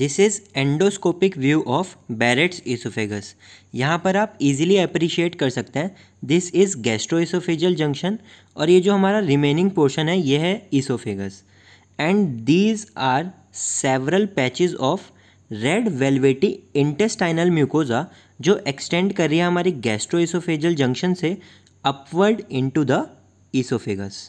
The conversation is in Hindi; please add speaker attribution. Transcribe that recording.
Speaker 1: this is endoscopic view of Barrett's oesophagus यहाँ पर आप इजीली अप्रिशिएट कर सकते हैं this is gastro oesophageal junction और ये जो हमारा रिमेनिंग पोर्शन है ये है oesophagus and these are several patches of red velvety intestinal mucosa जो एक्सटेंड कर रही है हमारी गैस्ट्रो इसोफेजल जंक्शन से upward into the oesophagus